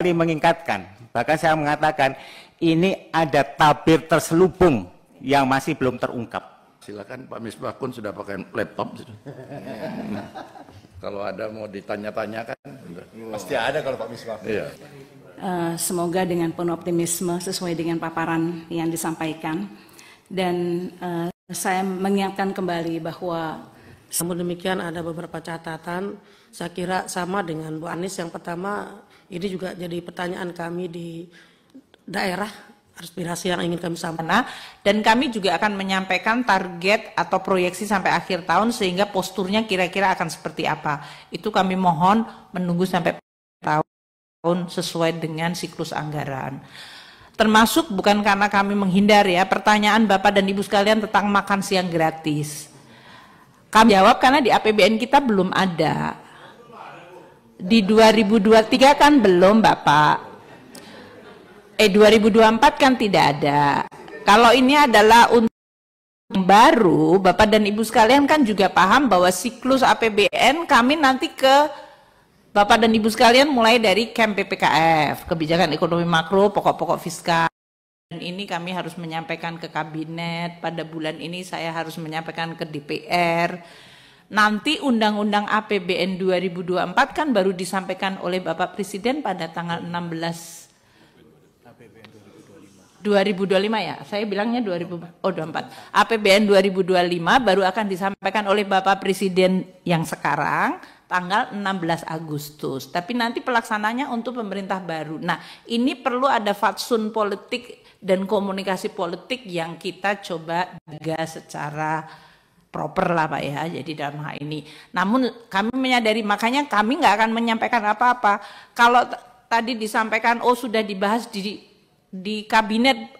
kali mengingatkan, bahkan saya mengatakan ini ada tabir terselubung yang masih belum terungkap. Silakan Pak Misbahkun sudah pakai laptop. kalau ada mau ditanya-tanyakan, pasti ada kalau Pak Misbahkun. Iya. Uh, semoga dengan penuh optimisme sesuai dengan paparan yang disampaikan dan uh, saya mengingatkan kembali bahwa namun demikian ada beberapa catatan, saya kira sama dengan Bu Anies yang pertama ini juga jadi pertanyaan kami di daerah aspirasi yang ingin kami sampaikan. Nah, dan kami juga akan menyampaikan target atau proyeksi sampai akhir tahun sehingga posturnya kira-kira akan seperti apa. Itu kami mohon menunggu sampai tahun sesuai dengan siklus anggaran termasuk bukan karena kami menghindar ya pertanyaan Bapak dan Ibu sekalian tentang makan siang gratis. Kami jawab karena di APBN kita belum ada. Di 2023 kan belum Bapak. Eh 2024 kan tidak ada. Kalau ini adalah untuk baru, Bapak dan Ibu sekalian kan juga paham bahwa siklus APBN kami nanti ke Bapak dan Ibu sekalian mulai dari KEM PPKF, kebijakan ekonomi makro, pokok-pokok fiskal kami harus menyampaikan ke kabinet, pada bulan ini saya harus menyampaikan ke DPR. Nanti undang-undang APBN 2024 kan baru disampaikan oleh Bapak Presiden pada tanggal 16 2025 ya. Saya bilangnya 2024 oh APBN 2025 baru akan disampaikan oleh Bapak Presiden yang sekarang tanggal 16 Agustus. Tapi nanti pelaksananya untuk pemerintah baru. Nah, ini perlu ada fatsun politik dan komunikasi politik yang kita coba jaga secara proper lah Pak ya, jadi dalam hal ini. Namun kami menyadari, makanya kami nggak akan menyampaikan apa-apa. Kalau tadi disampaikan, oh sudah dibahas di, di kabinet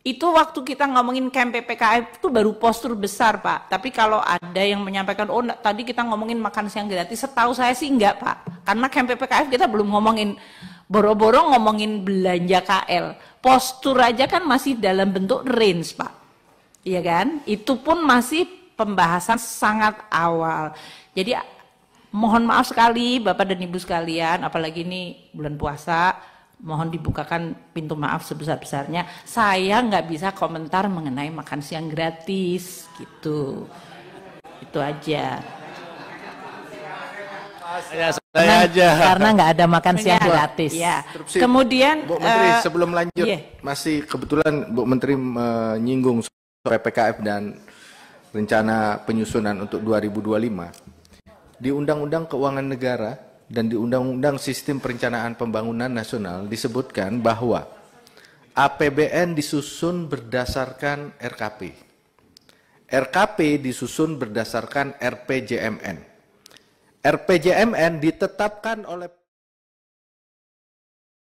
itu waktu kita ngomongin camp PPKM itu baru postur besar Pak. Tapi kalau ada yang menyampaikan, oh tadi kita ngomongin makan siang gratis, setahu saya sih enggak Pak. Karena camp PPKM kita belum ngomongin, boro-boro ngomongin belanja KL. Postur aja kan masih dalam bentuk range Pak. Iya kan? Itu pun masih pembahasan sangat awal. Jadi mohon maaf sekali Bapak dan Ibu sekalian, apalagi ini bulan puasa, mohon dibukakan pintu maaf sebesar-besarnya. Saya nggak bisa komentar mengenai makan siang gratis gitu. Itu aja. Ya, saya aja. Karena nggak ada makan siang gratis. Ya. Kemudian Bu Menteri uh, sebelum lanjut yeah. masih kebetulan Bu Menteri menyinggung soal PKF dan rencana penyusunan untuk 2025. Di Undang-Undang Keuangan Negara dan di Undang-Undang Sistem Perencanaan Pembangunan Nasional disebutkan bahwa APBN disusun berdasarkan RKP. RKP disusun berdasarkan RPJMN. RPJMN ditetapkan oleh